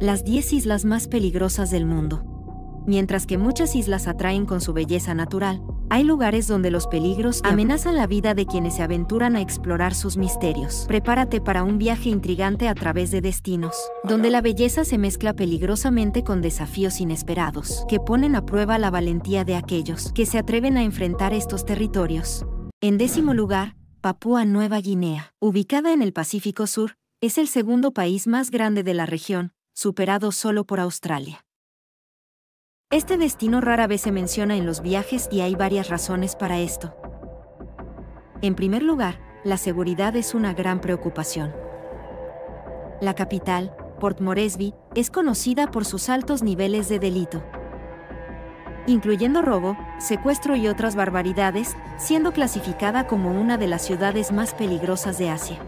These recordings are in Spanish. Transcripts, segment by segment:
las 10 islas más peligrosas del mundo. Mientras que muchas islas atraen con su belleza natural, hay lugares donde los peligros amenazan la vida de quienes se aventuran a explorar sus misterios. Prepárate para un viaje intrigante a través de destinos, donde la belleza se mezcla peligrosamente con desafíos inesperados, que ponen a prueba la valentía de aquellos que se atreven a enfrentar estos territorios. En décimo lugar, Papúa Nueva Guinea, ubicada en el Pacífico Sur, es el segundo país más grande de la región, superado solo por Australia. Este destino rara vez se menciona en los viajes y hay varias razones para esto. En primer lugar, la seguridad es una gran preocupación. La capital, Port Moresby, es conocida por sus altos niveles de delito, incluyendo robo, secuestro y otras barbaridades, siendo clasificada como una de las ciudades más peligrosas de Asia.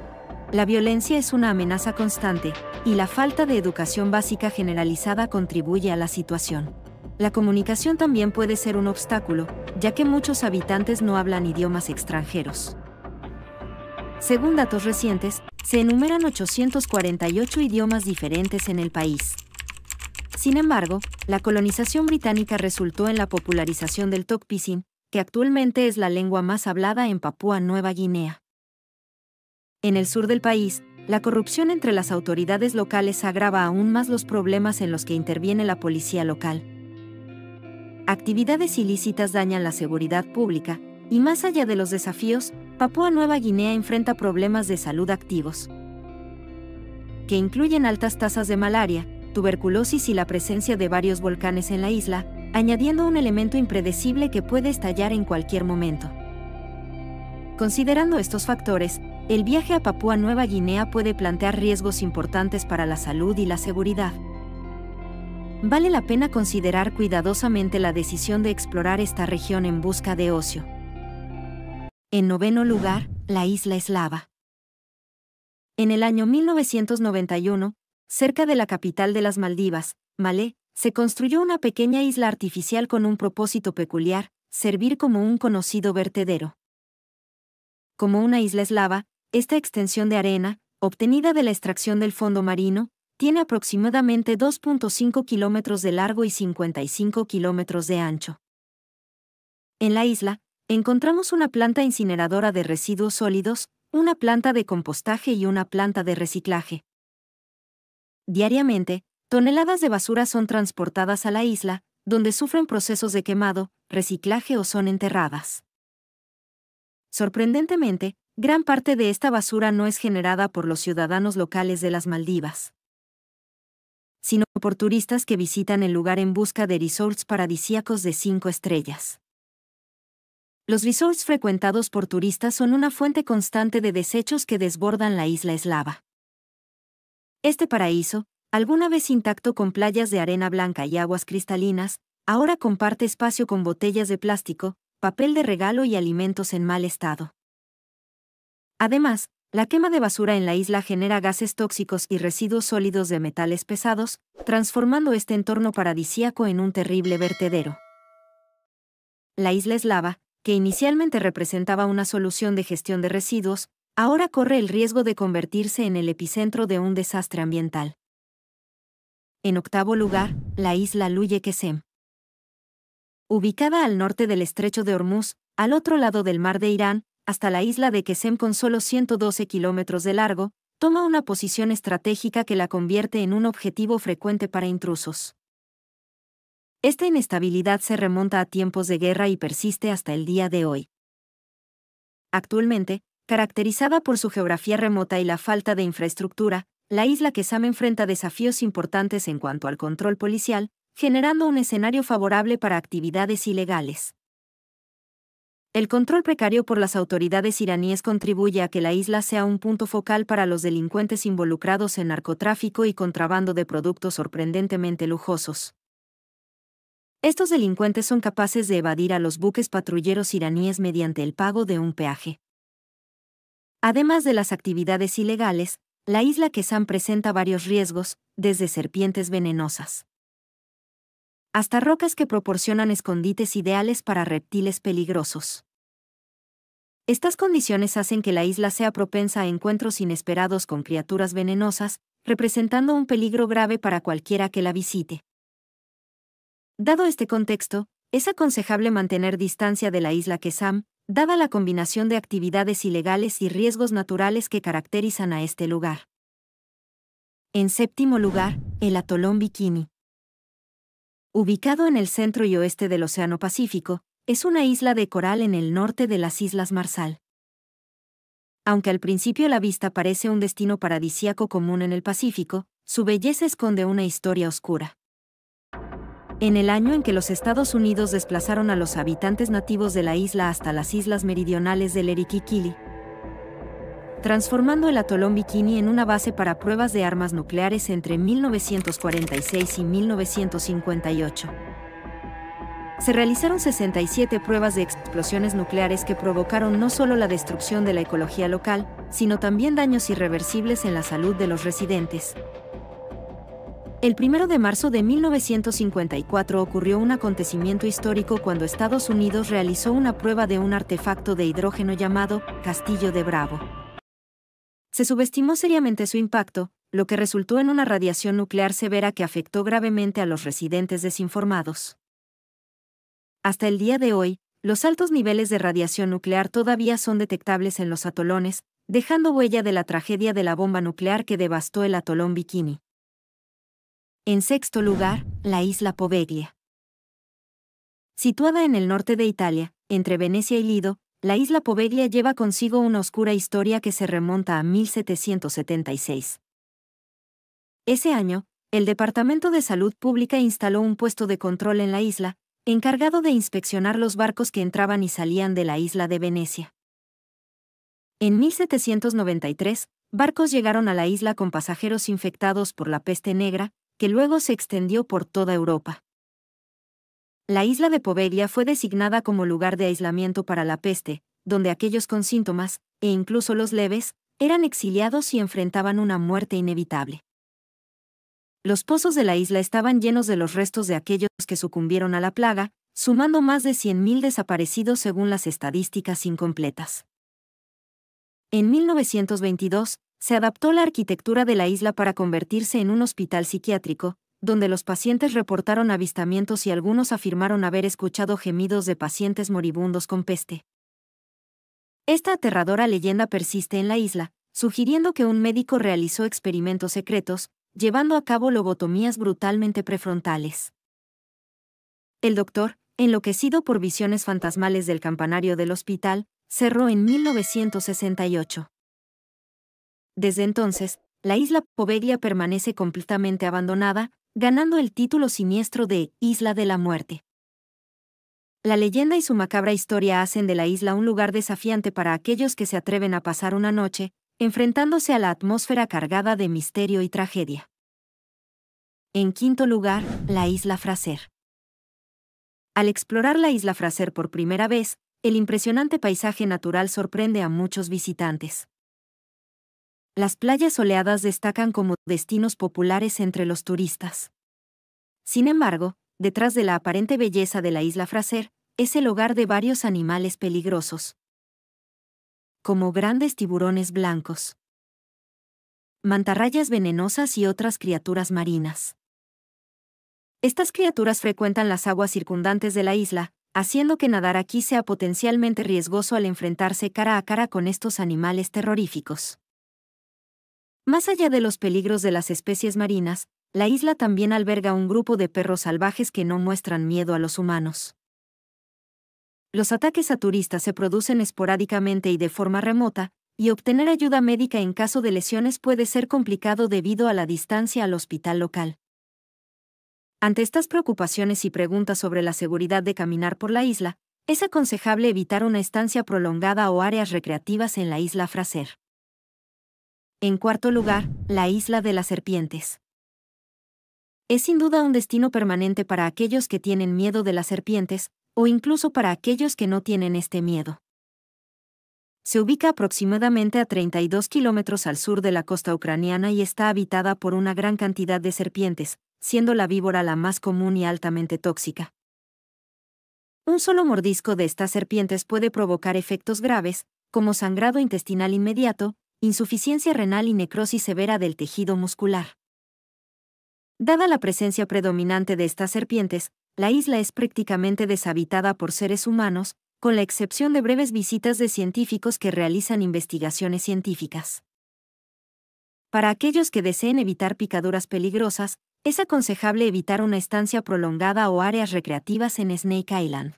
La violencia es una amenaza constante, y la falta de educación básica generalizada contribuye a la situación. La comunicación también puede ser un obstáculo, ya que muchos habitantes no hablan idiomas extranjeros. Según datos recientes, se enumeran 848 idiomas diferentes en el país. Sin embargo, la colonización británica resultó en la popularización del Tok que actualmente es la lengua más hablada en Papúa Nueva Guinea. En el sur del país, la corrupción entre las autoridades locales agrava aún más los problemas en los que interviene la policía local. Actividades ilícitas dañan la seguridad pública, y más allá de los desafíos, Papúa Nueva Guinea enfrenta problemas de salud activos, que incluyen altas tasas de malaria, tuberculosis y la presencia de varios volcanes en la isla, añadiendo un elemento impredecible que puede estallar en cualquier momento. Considerando estos factores, el viaje a Papúa Nueva Guinea puede plantear riesgos importantes para la salud y la seguridad. Vale la pena considerar cuidadosamente la decisión de explorar esta región en busca de ocio. En noveno lugar, la isla eslava. En el año 1991, cerca de la capital de las Maldivas, Malé, se construyó una pequeña isla artificial con un propósito peculiar, servir como un conocido vertedero. Como una isla eslava, esta extensión de arena, obtenida de la extracción del fondo marino, tiene aproximadamente 2.5 kilómetros de largo y 55 kilómetros de ancho. En la isla, encontramos una planta incineradora de residuos sólidos, una planta de compostaje y una planta de reciclaje. Diariamente, toneladas de basura son transportadas a la isla, donde sufren procesos de quemado, reciclaje o son enterradas. Sorprendentemente, Gran parte de esta basura no es generada por los ciudadanos locales de las Maldivas, sino por turistas que visitan el lugar en busca de resorts paradisíacos de cinco estrellas. Los resorts frecuentados por turistas son una fuente constante de desechos que desbordan la isla eslava. Este paraíso, alguna vez intacto con playas de arena blanca y aguas cristalinas, ahora comparte espacio con botellas de plástico, papel de regalo y alimentos en mal estado. Además, la quema de basura en la isla genera gases tóxicos y residuos sólidos de metales pesados, transformando este entorno paradisíaco en un terrible vertedero. La isla eslava, que inicialmente representaba una solución de gestión de residuos, ahora corre el riesgo de convertirse en el epicentro de un desastre ambiental. En octavo lugar, la isla Luye-Kesem. Ubicada al norte del estrecho de Hormuz, al otro lado del mar de Irán, hasta la isla de Kesem con solo 112 kilómetros de largo, toma una posición estratégica que la convierte en un objetivo frecuente para intrusos. Esta inestabilidad se remonta a tiempos de guerra y persiste hasta el día de hoy. Actualmente, caracterizada por su geografía remota y la falta de infraestructura, la isla Kesam enfrenta desafíos importantes en cuanto al control policial, generando un escenario favorable para actividades ilegales. El control precario por las autoridades iraníes contribuye a que la isla sea un punto focal para los delincuentes involucrados en narcotráfico y contrabando de productos sorprendentemente lujosos. Estos delincuentes son capaces de evadir a los buques patrulleros iraníes mediante el pago de un peaje. Además de las actividades ilegales, la isla Kesan presenta varios riesgos, desde serpientes venenosas hasta rocas que proporcionan escondites ideales para reptiles peligrosos. Estas condiciones hacen que la isla sea propensa a encuentros inesperados con criaturas venenosas, representando un peligro grave para cualquiera que la visite. Dado este contexto, es aconsejable mantener distancia de la isla Kesam, dada la combinación de actividades ilegales y riesgos naturales que caracterizan a este lugar. En séptimo lugar, el atolón Bikini. Ubicado en el centro y oeste del Océano Pacífico, es una isla de coral en el norte de las Islas Marsal. Aunque al principio la vista parece un destino paradisíaco común en el Pacífico, su belleza esconde una historia oscura. En el año en que los Estados Unidos desplazaron a los habitantes nativos de la isla hasta las islas meridionales del Eriquiquili, transformando el atolón Bikini en una base para pruebas de armas nucleares entre 1946 y 1958. Se realizaron 67 pruebas de explosiones nucleares que provocaron no solo la destrucción de la ecología local, sino también daños irreversibles en la salud de los residentes. El 1 de marzo de 1954 ocurrió un acontecimiento histórico cuando Estados Unidos realizó una prueba de un artefacto de hidrógeno llamado Castillo de Bravo. Se subestimó seriamente su impacto, lo que resultó en una radiación nuclear severa que afectó gravemente a los residentes desinformados. Hasta el día de hoy, los altos niveles de radiación nuclear todavía son detectables en los atolones, dejando huella de la tragedia de la bomba nuclear que devastó el atolón Bikini. En sexto lugar, la isla Poveglia. Situada en el norte de Italia, entre Venecia y Lido, la isla Poveglia lleva consigo una oscura historia que se remonta a 1776. Ese año, el Departamento de Salud Pública instaló un puesto de control en la isla, encargado de inspeccionar los barcos que entraban y salían de la isla de Venecia. En 1793, barcos llegaron a la isla con pasajeros infectados por la peste negra, que luego se extendió por toda Europa. La isla de Povelia fue designada como lugar de aislamiento para la peste, donde aquellos con síntomas, e incluso los leves, eran exiliados y enfrentaban una muerte inevitable. Los pozos de la isla estaban llenos de los restos de aquellos que sucumbieron a la plaga, sumando más de 100.000 desaparecidos según las estadísticas incompletas. En 1922, se adaptó la arquitectura de la isla para convertirse en un hospital psiquiátrico, donde los pacientes reportaron avistamientos y algunos afirmaron haber escuchado gemidos de pacientes moribundos con peste. Esta aterradora leyenda persiste en la isla, sugiriendo que un médico realizó experimentos secretos, llevando a cabo lobotomías brutalmente prefrontales. El doctor, enloquecido por visiones fantasmales del campanario del hospital, cerró en 1968. Desde entonces, la isla Poveglia permanece completamente abandonada, ganando el título siniestro de Isla de la Muerte. La leyenda y su macabra historia hacen de la isla un lugar desafiante para aquellos que se atreven a pasar una noche, enfrentándose a la atmósfera cargada de misterio y tragedia. En quinto lugar, la isla Fraser. Al explorar la isla Fraser por primera vez, el impresionante paisaje natural sorprende a muchos visitantes. Las playas soleadas destacan como destinos populares entre los turistas. Sin embargo, detrás de la aparente belleza de la isla Fraser, es el hogar de varios animales peligrosos. Como grandes tiburones blancos. Mantarrayas venenosas y otras criaturas marinas. Estas criaturas frecuentan las aguas circundantes de la isla, haciendo que nadar aquí sea potencialmente riesgoso al enfrentarse cara a cara con estos animales terroríficos. Más allá de los peligros de las especies marinas, la isla también alberga un grupo de perros salvajes que no muestran miedo a los humanos. Los ataques a turistas se producen esporádicamente y de forma remota, y obtener ayuda médica en caso de lesiones puede ser complicado debido a la distancia al hospital local. Ante estas preocupaciones y preguntas sobre la seguridad de caminar por la isla, es aconsejable evitar una estancia prolongada o áreas recreativas en la isla Fraser. En cuarto lugar, la isla de las serpientes. Es sin duda un destino permanente para aquellos que tienen miedo de las serpientes, o incluso para aquellos que no tienen este miedo. Se ubica aproximadamente a 32 kilómetros al sur de la costa ucraniana y está habitada por una gran cantidad de serpientes, siendo la víbora la más común y altamente tóxica. Un solo mordisco de estas serpientes puede provocar efectos graves, como sangrado intestinal inmediato, insuficiencia renal y necrosis severa del tejido muscular. Dada la presencia predominante de estas serpientes, la isla es prácticamente deshabitada por seres humanos, con la excepción de breves visitas de científicos que realizan investigaciones científicas. Para aquellos que deseen evitar picaduras peligrosas, es aconsejable evitar una estancia prolongada o áreas recreativas en Snake Island.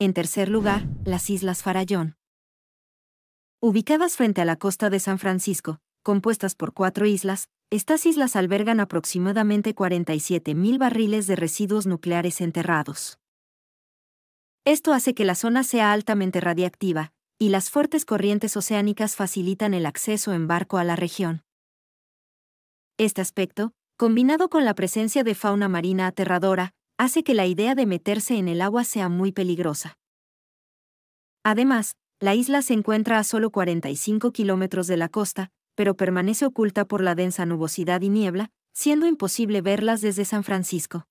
En tercer lugar, las Islas Farallón. Ubicadas frente a la costa de San Francisco, compuestas por cuatro islas, estas islas albergan aproximadamente 47.000 barriles de residuos nucleares enterrados. Esto hace que la zona sea altamente radiactiva, y las fuertes corrientes oceánicas facilitan el acceso en barco a la región. Este aspecto, combinado con la presencia de fauna marina aterradora, hace que la idea de meterse en el agua sea muy peligrosa. Además, la isla se encuentra a solo 45 kilómetros de la costa, pero permanece oculta por la densa nubosidad y niebla, siendo imposible verlas desde San Francisco.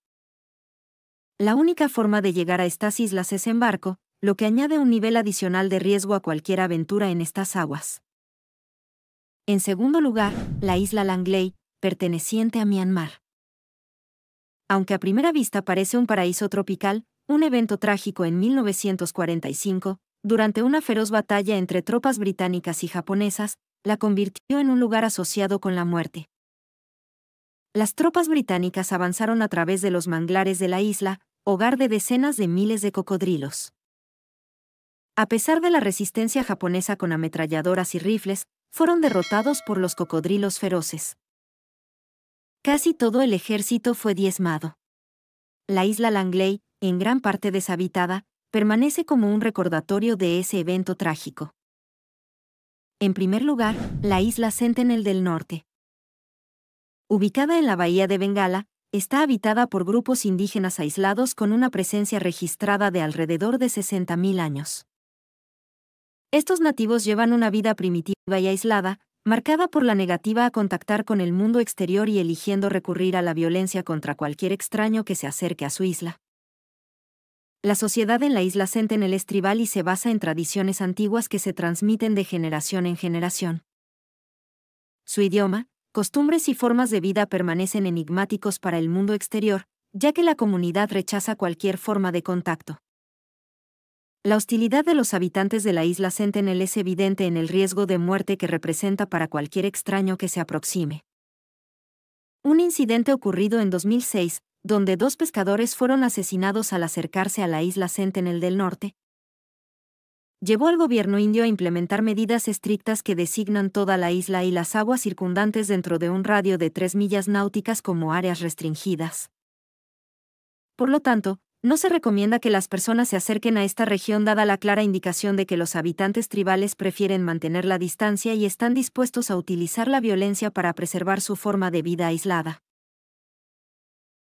La única forma de llegar a estas islas es en barco, lo que añade un nivel adicional de riesgo a cualquier aventura en estas aguas. En segundo lugar, la isla Langley, perteneciente a Myanmar. Aunque a primera vista parece un paraíso tropical, un evento trágico en 1945, durante una feroz batalla entre tropas británicas y japonesas, la convirtió en un lugar asociado con la muerte. Las tropas británicas avanzaron a través de los manglares de la isla, hogar de decenas de miles de cocodrilos. A pesar de la resistencia japonesa con ametralladoras y rifles, fueron derrotados por los cocodrilos feroces. Casi todo el ejército fue diezmado. La isla Langley, en gran parte deshabitada, permanece como un recordatorio de ese evento trágico. En primer lugar, la isla Sentinel del Norte. Ubicada en la bahía de Bengala, está habitada por grupos indígenas aislados con una presencia registrada de alrededor de 60.000 años. Estos nativos llevan una vida primitiva y aislada, marcada por la negativa a contactar con el mundo exterior y eligiendo recurrir a la violencia contra cualquier extraño que se acerque a su isla. La sociedad en la isla centenel es tribal y se basa en tradiciones antiguas que se transmiten de generación en generación. Su idioma, costumbres y formas de vida permanecen enigmáticos para el mundo exterior, ya que la comunidad rechaza cualquier forma de contacto. La hostilidad de los habitantes de la isla Sentinel es evidente en el riesgo de muerte que representa para cualquier extraño que se aproxime. Un incidente ocurrido en 2006, donde dos pescadores fueron asesinados al acercarse a la isla Sentinel del Norte, llevó al gobierno indio a implementar medidas estrictas que designan toda la isla y las aguas circundantes dentro de un radio de tres millas náuticas como áreas restringidas. Por lo tanto, no se recomienda que las personas se acerquen a esta región dada la clara indicación de que los habitantes tribales prefieren mantener la distancia y están dispuestos a utilizar la violencia para preservar su forma de vida aislada.